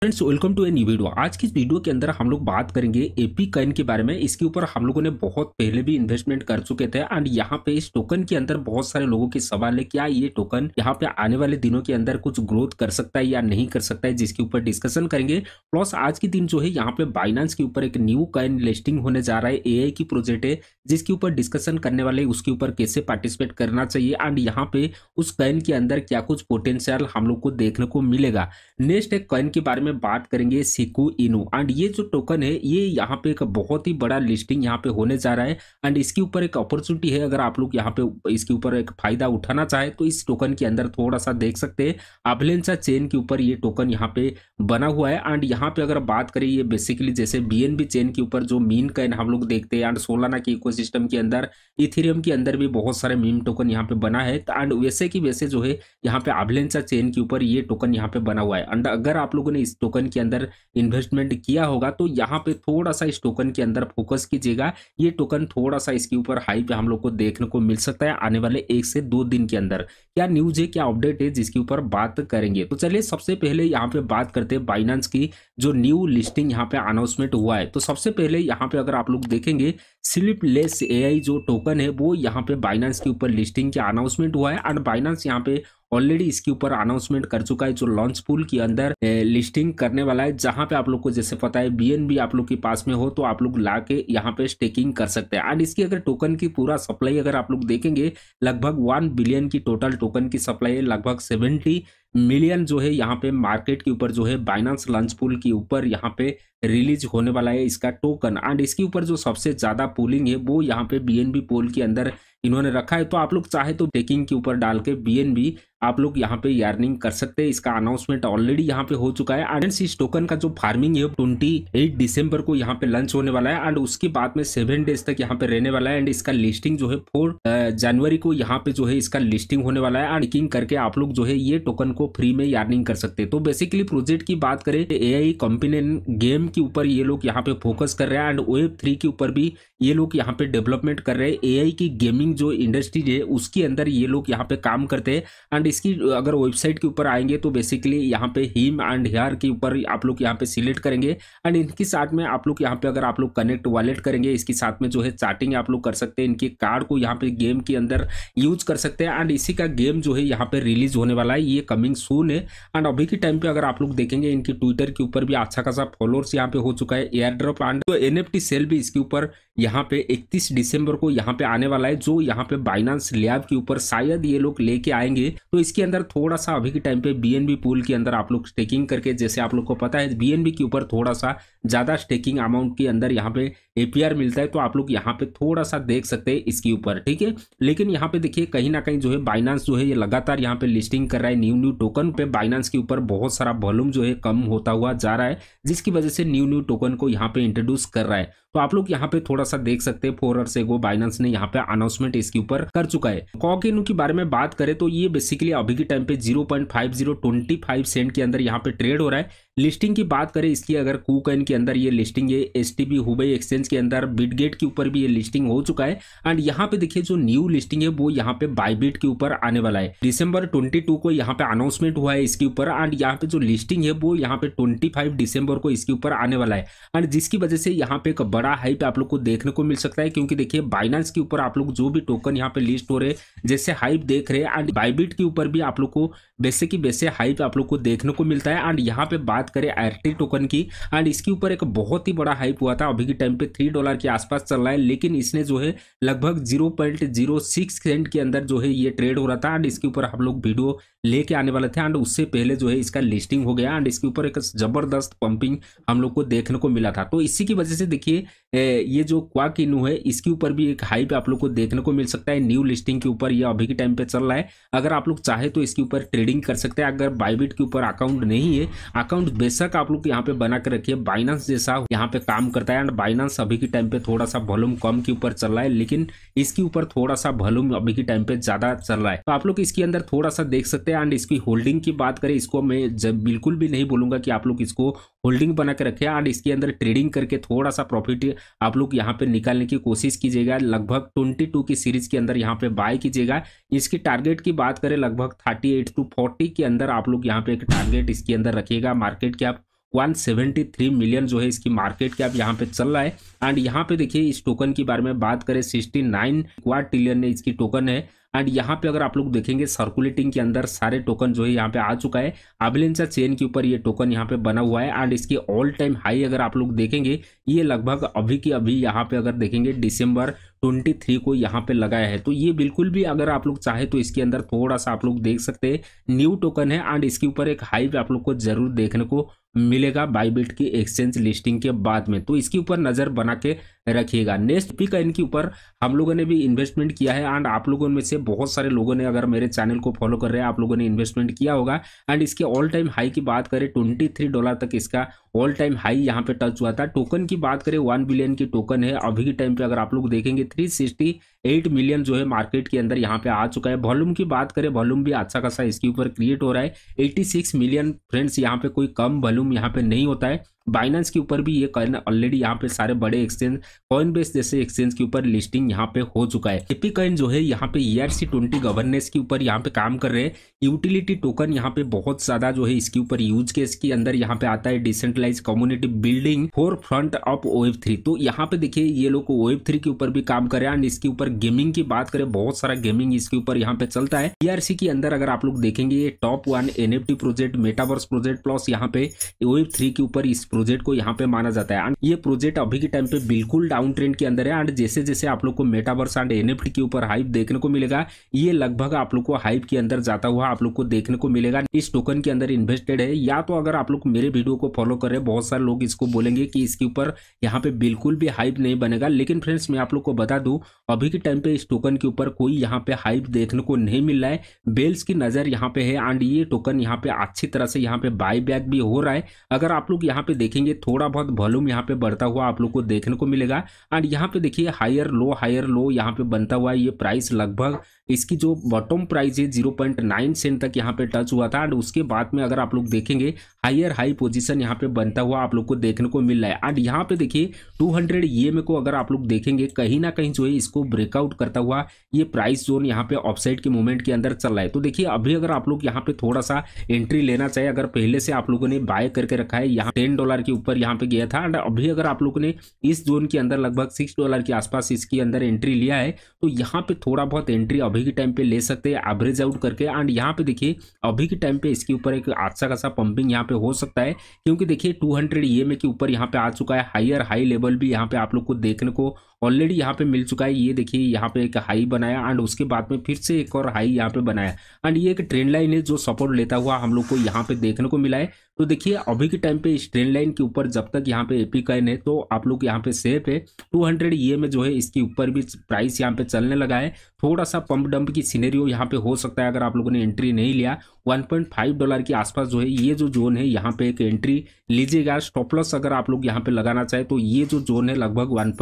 friends welcome to a new video आज की इस वीडियो के अंदर हम लोग बात करेंगे एपी कैन के बारे में इसके ऊपर हम लोगों ने बहुत पहले भी इन्वेस्टमेंट कर चुके थे एंड यहाँ पे इस टोकन के अंदर बहुत सारे लोगों के सवाल है क्या ये टोकन यहाँ पे आने वाले दिनों के अंदर कुछ ग्रोथ कर सकता है या नहीं कर सकता है जिसके ऊपर डिस्कशन करेंगे प्लस आज के दिन जो है यहाँ पे बाइनांस के ऊपर एक न्यू कैन लिस्टिंग होने जा रहा है ए की प्रोजेक्ट है जिसके ऊपर डिस्कशन करने वाले उसके ऊपर कैसे पार्टिसिपेट करना चाहिए एंड यहाँ पे उस कैन के अंदर क्या कुछ पोटेंशियल हम लोग को देखने को मिलेगा नेक्स्ट है कैन के बारे में में बात करेंगे सिकू इनू एंड ये जो टोकन है ये यहाँ पे एक बहुत ही बड़ा लिस्टिंग यहाँ पे होने जा रहा है एंड इसके ऊपर एक अपॉर्चुनिटी है अगर आप लोग यहाँ पे इसके ऊपर एक फायदा उठाना चाहे तो इस टोकन के अंदर थोड़ा सा देख सकते हैं अबलेंसा चेन के ऊपर ये टोकन यहाँ पे बना हुआ है एंड यहाँ पे अगर बात करें ये बेसिकली जैसे बी चेन के ऊपर जो मीन कैन हम लोग देखते हैं एंड सोलाना के इको के अंदर इथेरियम के अंदर भी बहुत सारे मीम टोकन यहाँ पे बना है एंड वैसे की वैसे जो है यहाँ पे अबलेंसा चेन के ऊपर ये टोकन यहाँ पे बना हुआ है एंड अगर आप लोगों ने इस टोकन के अंदर इन्वेस्टमेंट किया होगा तो यहाँ पे थोड़ा सा इस टोकन के अंदर फोकस कीजिएगा ये टोकन थोड़ा सा इसके ऊपर पे हम लोग को देखने को मिल सकता है आने वाले एक से दो दिन के अंदर क्या न्यूज है क्या अपडेट है जिसके ऊपर बात करेंगे तो चलिए सबसे पहले यहाँ पे बात करते हैं बाइनांस की जो न्यू लिस्टिंग यहाँ पे अनाउंसमेंट हुआ है तो सबसे पहले यहाँ पे अगर आप लोग देखेंगे स्लिपलेस ए जो टोकन है वो यहाँ पे बाइनांस के ऊपर लिस्टिंग के अनाउंसमेंट हुआ है एंड बाइनांस यहाँ पे ऑलरेडी इसके ऊपर अनाउंसमेंट कर चुका है जो लॉन्च पूल के अंदर लिस्टिंग करने वाला है जहां पे आप लोग को जैसे पता है बीएनबी आप लोग के पास में हो तो आप लोग ला के यहाँ पे स्टेकिंग कर सकते हैं एंड इसकी अगर टोकन की पूरा सप्लाई अगर आप लोग देखेंगे लगभग वन बिलियन की टोटल टोकन की सप्लाई है लगभग सेवेंटी मिलियन जो है यहाँ पे मार्केट के ऊपर जो है बाइनांस लंच पुल के ऊपर यहाँ पे रिलीज होने वाला है इसका टोकन एंड इसके ऊपर जो सबसे ज़्यादा पोलिंग है वो यहाँ पे बीएनबी पोल के अंदर इन्होंने रखा है तो आप लोग चाहे तो टेकिंग के ऊपर डाल के बी आप लोग यहाँ पे यार्निंग कर सकते हैं इसका अनाउंसमेंट ऑलरेडी यहाँ पे हो चुका है एंड इस टोकन का जो फार्मिंग है ट्वेंटी एट दिसंबर को यहाँ पे लंच होने वाला है एंड उसके बाद में सेवन डेज तक यहाँ पे रहने वाला है एंड इसका लिस्टिंग जो है फोर जनवरी को यहाँ पे जो है इसका लिस्टिंग होने वाला है एंड किंग करके आप लोग जो है ये टोकन को फ्री में यार्निंग कर सकते हैं तो बेसिकली प्रोजेक्ट की बात करें ए आई कंपनी गेम के ऊपर ये लोग यहाँ पे फोकस कर रहे हैं एंड वेब थ्री के ऊपर भी ये लोग यहाँ पे डेवलपमेंट कर रहे हैं ए की गेमिंग जो इंडस्ट्रीज है उसके अंदर ये लोग यहाँ पे काम करते हैं एंड इसकी अगर वेबसाइट के ऊपर आएंगे तो बेसिकली यहाँ पे हिम एंड हेयर के ऊपर आप लोग यहाँ पे सिलेक्ट करेंगे एंड इनके साथ में आप लोग यहाँ पे अगर आप लोग कनेक्ट वॉलेट करेंगे इसके साथ में जो है चार्टिंग आप लोग कर सकते हैं इनके कार्ड को यहाँ पे गेम के अंदर यूज कर सकते हैं एंड इसी का गेम जो है यहाँ पे रिलीज होने वाला है ये कमिंग सून है एंड अभी के टाइम पे अगर आप लोग देखेंगे इनके ट्विटर के ऊपर भी अच्छा खासा फॉलोअर्स यहाँ पे हो चुका है एयर ड्रॉप एंड तो एन सेल भी इसके ऊपर यहाँ पे 31 दिसंबर को यहाँ पे आने वाला है जो यहाँ पे बाइनांस लैब के ऊपर शायद ये लोग लेके आएंगे तो इसके अंदर थोड़ा सा अभी के टाइम पे बीएनबी पूल के अंदर आप लोग स्टेकिंग करके जैसे आप लोग को पता है बीएनबी के ऊपर थोड़ा सा ज़्यादा स्टेकिंग अमाउंट के अंदर यहाँ पे एपीआर मिलता है तो आप लोग यहाँ पे थोड़ा सा देख सकते हैं इसके ऊपर ठीक है लेकिन यहाँ पे देखिए कहीं ना कहीं जो है बाइनांस जो है ये लगातार यहाँ पे लिस्टिंग कर रहा है न्यू न्यू टोकन पे बाइनांस के ऊपर बहुत सारा वॉल्यूम जो है कम होता हुआ जा रहा है जिसकी वजह से न्यू न्यू टोकन को यहाँ पे इंट्रोड्यूस कर रहा है तो आप लोग यहाँ पे थोड़ा सा देख सकते हैं फोर अर्स एगो बाइनेंस ने यहाँ पे अनाउंसमेंट इसके ऊपर कर चुका है कॉकिन के बारे में बात करें तो ये बेसिकली अभी के टाइम पे zero point five zero twenty five cent के अंदर यहाँ पे ट्रेड हो रहा है लिस्टिंग की बात करें इसकी अगर कूकन के अंदर ये लिस्टिंग है एस टी हुबई एक्सचेंज के अंदर बिटगेट के ऊपर भी ये लिस्टिंग हो चुका है एंड यहाँ पे देखिए जो न्यू लिस्टिंग है वो यहाँ पे बाईबिट के ऊपर आने वाला है दिसंबर 22 को यहाँ पे अनाउंसमेंट हुआ है इसके ऊपर एंड यहाँ पे जो लिस्टिंग है वो यहाँ पे ट्वेंटी दिसंबर को इसके ऊपर आने वाला है एंड जिसकी वजह से यहाँ पे एक बड़ा हाइप आप लोग को देखने को मिल सकता है क्योंकि देखिये बाइनांस के ऊपर आप लोग जो भी टोकन यहाँ पे लिस्ट हो रहे जैसे हाइप देख रहे हैं एंड बाईबिट के ऊपर भी आप लोग को वैसे की वैसे हाइप आप लोग को देखने को मिलता है एंड यहाँ पे बात बात करें आर टोकन की एंड इसके ऊपर एक बहुत ही बड़ा हाइप हुआ था अभी के टाइम पे थ्री डॉलर के आसपास चल रहा है लेकिन इसने जो है लगभग zero point zero six cent के अंदर जो है ये ट्रेड हो रहा था एंड इसके ऊपर हम लोग वीडियो लेके आने वाला था एंड उससे पहले जो है इसका लिस्टिंग हो गया एंड इसके ऊपर एक जबरदस्त पंपिंग हम लोग को देखने को मिला था तो इसी की वजह से देखिए ये जो क्वाक इनू है इसके ऊपर भी एक हाइप आप लोग को देखने को मिल सकता है न्यू लिस्टिंग के ऊपर यह अभी के टाइम पे चल रहा है अगर आप लोग चाहे तो इसके ऊपर ट्रेडिंग कर सकते हैं अगर बाइबिट के ऊपर अकाउंट नहीं है अकाउंट बेशक आप लोग यहाँ पे बना कर रखिए बाइनांस जैसा यहाँ पे काम करता है एंड बाइनांस अभी के टाइम पे थोड़ा सा वॉल्यूम कम के ऊपर चल रहा है लेकिन इसके ऊपर थोड़ा सा वॉल्यूम अभी के टाइम पे ज्यादा चल रहा है तो आप लोग इसके अंदर थोड़ा सा देख सकते हैं एंड इसकी होल्डिंग की बात करें इसको मैं जब बिल्कुल भी नहीं बोलूंगा कि आप लोग इसको होल्डिंग बना के रखें एंड इसके अंदर ट्रेडिंग करके थोड़ा सा प्रॉफिट आप लोग यहाँ पे निकालने की कोशिश कीजिएगा लगभग 22 की सीरीज के अंदर यहाँ पे बाय कीजिएगा इसकी टारगेट की बात करें लगभग 38 टू फोर्टी के अंदर आप लोग यहाँ पे एक टारगेट इसके अंदर रखिएगा मार्केट कैप 173 मिलियन जो है इसकी मार्केट कैप यहाँ पे चल रहा है एंड यहाँ पे देखिए इस टोकन के बारे में बात करें 69 नाइन ट्रिलियन ने इसकी टोकन है एंड यहाँ पे अगर आप लोग देखेंगे सर्कुलेटिंग के अंदर सारे टोकन जो है यहाँ पे आ चुका है अबिलेंसा चेन के ऊपर ये टोकन यहाँ पे बना हुआ है एंड इसकी ऑल टाइम हाई अगर आप लोग देखेंगे ये लगभग अभी की अभी यहाँ पे अगर देखेंगे डिसम्बर ट्वेंटी थ्री को यहाँ पे लगाया है तो ये बिल्कुल भी अगर आप लोग चाहे तो इसके अंदर थोड़ा सा आप लोग देख सकते हैं न्यू टोकन है एंड इसके ऊपर एक हाइप आप लोग को जरूर देखने को मिलेगा बाईबिल्ट की एक्सचेंज लिस्टिंग के बाद में तो इसके ऊपर नज़र बना के रखिएगा नेक्स्ट पिक है इनके ऊपर हम लोगों ने भी इन्वेस्टमेंट किया है एंड आप लोगों में से बहुत सारे लोगों ने अगर मेरे चैनल को फॉलो कर रहे हैं आप लोगों ने इन्वेस्टमेंट किया होगा एंड इसके ऑल टाइम हाई की बात करें ट्वेंटी थ्री डॉलर तक इसका ऑल टाइम हाई यहाँ पे टच हुआ था टोकन की बात करें वन बिलियन की टोकन है अभी के टाइम पे अगर आप लोग देखेंगे थ्री सिक्सटी एट मिलियन जो है मार्केट के अंदर यहाँ पे आ चुका है वॉल्यूम की बात करें वॉल्यूम भी अच्छा खासा इसके ऊपर क्रिएट हो रहा है एट्टी सिक्स मिलियन फ्रेंड्स यहाँ पे कोई कम वॉल्यूम यहाँ पे नहीं होता है बाइनेंस के ऊपर भी ये कॉइन ऑलरेडी यहाँ पे सारे बड़े एक्सचेंज कॉइन बेस जैसे एक्सचेंज के ऊपर लिस्टिंग यहाँ पे हो चुका है एपी कॉइन जो है यहाँ पे E R C twenty governance के ऊपर यहाँ पे काम कर रहे हैं यूटिलिटी टोकन यहाँ पे बहुत ज्यादा जो है इसके ऊपर यूज केस के अंदर यहाँ पे आता है decentralise community building forefront of web three तो यहाँ पे देखिये ये लोग वेब थ्री के ऊपर भी काम कर रहे हैं एंड इसके ऊपर गेमिंग की बात करें बहुत सारा गेमिंग इसके ऊपर यहाँ पे चलता है ईआरसी के अंदर अगर आप लोग देखेंगे टॉप वन एन प्रोजेक्ट मेटावर्स प्रोजेक्ट प्लस यहाँ पे वेब थ्री के ऊपर इस प्रोजेक्ट को यहाँ पे माना जाता है एंड ये प्रोजेक्ट अभी के टाइम पे बिल्कुल डाउन ट्रेंड के अंदर है एंड जैसे जैसे आप लोग को मेटावर्स एंड एन के ऊपर हाइप देखने को मिलेगा ये लगभग आप लोग को हाइप के अंदर जाता हुआ आप लोग को देखने को मिलेगा इस टोकन के अंदर इन्वेस्टेड है या तो अगर आप लोग मेरे वीडियो को फॉलो कर रहे हैं बहुत सारे लोग इसको बोलेंगे कि इसके ऊपर यहाँ पे बिल्कुल भी हाइप नहीं बनेगा लेकिन फ्रेंड्स मैं आप लोग को बता दूं अभी के टाइम पे इस टोकन के ऊपर कोई यहाँ पे हाइप देखने को नहीं मिल रहा है बेल्स की नज़र यहाँ पे है एंड ये टोकन यहाँ पे अच्छी तरह से यहाँ पे बाय बैक भी हो रहा है अगर आप लोग यहाँ पे देखेंगे थोड़ा बहुत वॉल्यूम यहाँ पे बढ़ता हुआ आप लोग को देखने को मिलेगा एंड यहाँ पे देखिए हायर लो हायर लो यहाँ पे बनता हुआ ये प्राइस लगभग इसकी जो बॉटम प्राइस है जीरो पॉइंट नाइन सेंट तक यहाँ पे टच हुआ था एंड उसके बाद में अगर आप लोग देखेंगे हायर हाई पोजीशन यहाँ पे बनता हुआ आप लोग को देखने को मिल रहा है एंड यहाँ पे देखिए टू हंड्रेड को अगर आप लोग देखेंगे कहीं ना कहीं जो है इसको ब्रेक ब्रेकआउट करता हुआ ये प्राइस जोन यहाँ पे ऑफसाइड के मूवमेंट के अंदर चल रहा है तो देखिए अभी अगर आप लोग यहाँ पे थोड़ा सा एंट्री लेना चाहिए अगर पहले से आप लोगों ने बाय करके रखा है यहाँ टेन डॉलर के ऊपर यहाँ पे गया था एंड अभी अगर आप लोगों ने इस जोन के अंदर लगभग सिक्स डॉलर के आसपास इसके अंदर एंट्री लिया है तो यहाँ पे थोड़ा बहुत एंट्री अभी के टाइम पे ले सकते हैं एवरेज आउट करके एंड यहाँ पे देखिए अभी के टाइम पे इसके ऊपर एक अच्छा खासा पंपिंग यहाँ पे हो सकता है क्योंकि देखिए टू हंड्रेड के ऊपर यहाँ पे आ चुका है हायर हाई लेवल भी यहाँ पे आप लोग को देखने को ऑलरेडी यहाँ पे मिल चुका है ये देखिए यहाँ पे एक हाई बनाया एंड उसके बाद में फिर से एक और हाई यहाँ पे बनाया एंड ये एक ट्रेंड लाइन है जो सपोर्ट लेता हुआ हम लोग को यहाँ पे देखने को मिला है तो देखिए अभी के टाइम पे इस ट्रेन लाइन के ऊपर जब तक यहाँ पे एपी कैन है तो आप लोग यहाँ पे सेफ है 200 हंड्रेड ये में जो है इसके ऊपर भी प्राइस यहाँ पे चलने लगा है थोड़ा सा पंप डंप की सीनेरियो यहाँ पे हो सकता है अगर आप लोगों ने एंट्री नहीं लिया 1.5 डॉलर के आसपास जो है ये जो जोन है यहाँ पे एक एंट्री लीजिएगा स्टॉपलस अगर आप लोग यहाँ पे लगाना चाहे तो ये जो जोन है लगभग वन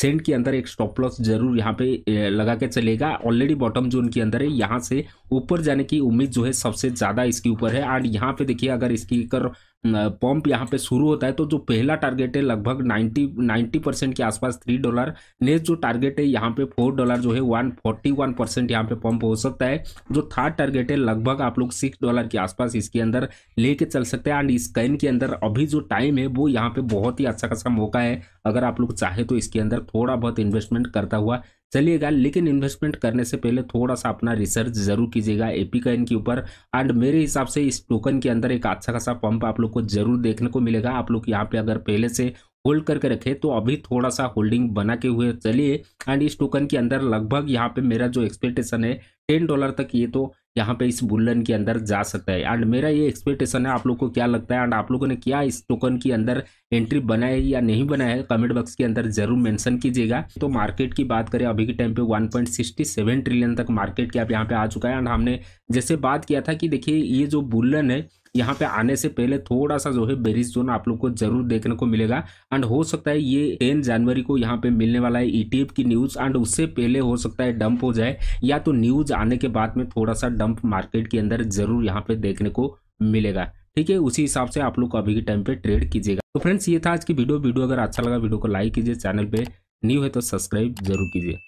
सेंट के अंदर एक स्टॉप लॉस जरूर यहाँ पे लगा के चलेगा ऑलरेडी बॉटम जोन के अंदर है यहाँ से ऊपर जाने की उम्मीद जो है सबसे ज़्यादा इसके ऊपर है एंड यहाँ पे देखिए अगर इसकी कर पम्प यहाँ पे शुरू होता है तो जो पहला टारगेट है लगभग 90 90 परसेंट के आसपास थ्री डॉलर नेक्स्ट जो टारगेट है यहाँ पे फोर डॉलर जो है वन फोर्टी वन परसेंट यहाँ पे पम्प हो सकता है जो थर्ड टारगेट है लगभग आप लोग सिक्स डॉलर के आसपास इसके अंदर लेके चल सकते हैं एंड इस कैन के अंदर अभी जो टाइम है वो यहाँ पे बहुत ही अच्छा खासा मौका है अगर आप लोग चाहे तो इसके अंदर थोड़ा बहुत इन्वेस्टमेंट करता हुआ चलिएगा लेकिन इन्वेस्टमेंट करने से पहले थोड़ा सा अपना रिसर्च जरूर कीजिएगा एपिकॉइन के ऊपर एंड मेरे हिसाब से इस टोकन के अंदर एक अच्छा खासा पंप आप लोग को जरूर देखने को मिलेगा आप लोग यहाँ पे अगर पहले से होल्ड करके रखे तो अभी थोड़ा सा होल्डिंग बना के हुए चलिए एंड इस टोकन के अंदर लगभग यहाँ पे मेरा जो एक्सपेक्टेशन है टेन डॉलर तक ये तो यहाँ पे इस बुलन के अंदर जा सकता है एंड मेरा ये एक्सपेक्टेशन है आप लोग को क्या लगता है एंड आप लोगों ने क्या इस टोकन के अंदर एंट्री बनाया है या नहीं बनाया है कमेंट बॉक्स के अंदर जरूर मेंशन कीजिएगा तो मार्केट की बात करें अभी के टाइम पे 1.67 ट्रिलियन तक मार्केट कैप यहाँ पे आ चुका है एंड हमने जैसे बात किया था कि देखिए ये जो बुलन है यहाँ पे आने से पहले थोड़ा सा जो है बेरिस जोन आप लोग को जरूर देखने को मिलेगा एंड हो सकता है ये टेन जनवरी को यहाँ पे मिलने वाला है ईटीएफ e की न्यूज एंड उससे पहले हो सकता है डंप हो जाए या तो न्यूज आने के बाद में थोड़ा सा डंप मार्केट के अंदर जरूर यहाँ पे देखने को मिलेगा ठीक है उसी हिसाब से आप लोग अभी के टाइम पे ट्रेड कीजिएगा तो फ्रेंड्स ये था आज की वीडियो वीडियो अगर अच्छा लगा वीडियो को लाइक कीजिए चैनल पे न्यू है तो सब्सक्राइब जरूर कीजिए